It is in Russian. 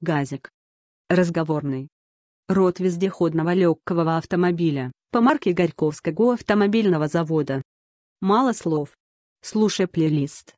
газик. Разговорный. Рот вездеходного легкого автомобиля, по марке Горьковского автомобильного завода. Мало слов. Слушай плейлист.